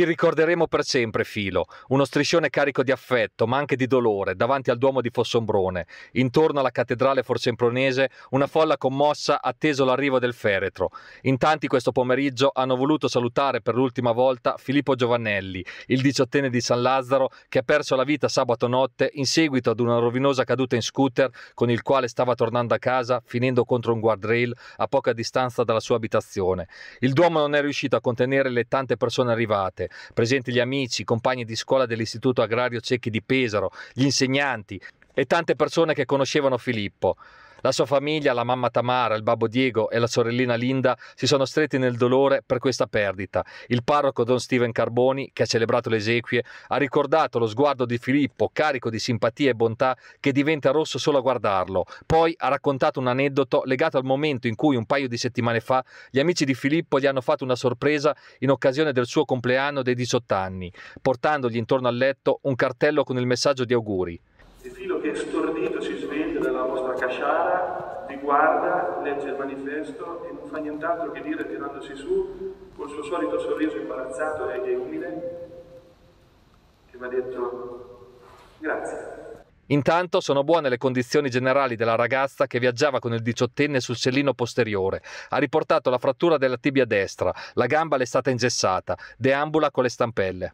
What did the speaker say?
Ti ricorderemo per sempre, Filo, uno striscione carico di affetto, ma anche di dolore, davanti al Duomo di Fossombrone. Intorno alla cattedrale forsempronese, una folla commossa ha atteso l'arrivo del feretro. In tanti questo pomeriggio hanno voluto salutare per l'ultima volta Filippo Giovannelli, il diciottenne di San Lazzaro, che ha perso la vita sabato notte in seguito ad una rovinosa caduta in scooter con il quale stava tornando a casa, finendo contro un guardrail a poca distanza dalla sua abitazione. Il Duomo non è riuscito a contenere le tante persone arrivate presenti gli amici, i compagni di scuola dell'Istituto Agrario Cecchi di Pesaro, gli insegnanti e tante persone che conoscevano Filippo. La sua famiglia, la mamma Tamara, il babbo Diego e la sorellina Linda si sono stretti nel dolore per questa perdita. Il parroco Don Steven Carboni, che ha celebrato le esequie, ha ricordato lo sguardo di Filippo, carico di simpatia e bontà, che diventa rosso solo a guardarlo. Poi ha raccontato un aneddoto legato al momento in cui un paio di settimane fa gli amici di Filippo gli hanno fatto una sorpresa in occasione del suo compleanno dei 18 anni, portandogli intorno al letto un cartello con il messaggio di auguri che stordito si sveglia dalla vostra casciara, vi guarda, legge il manifesto e non fa nient'altro che dire tirandosi su col suo solito sorriso imbarazzato e umile che mi ha detto grazie. Intanto sono buone le condizioni generali della ragazza che viaggiava con il diciottenne sul cellino posteriore. Ha riportato la frattura della tibia destra, la gamba le è stata ingessata, deambula con le stampelle.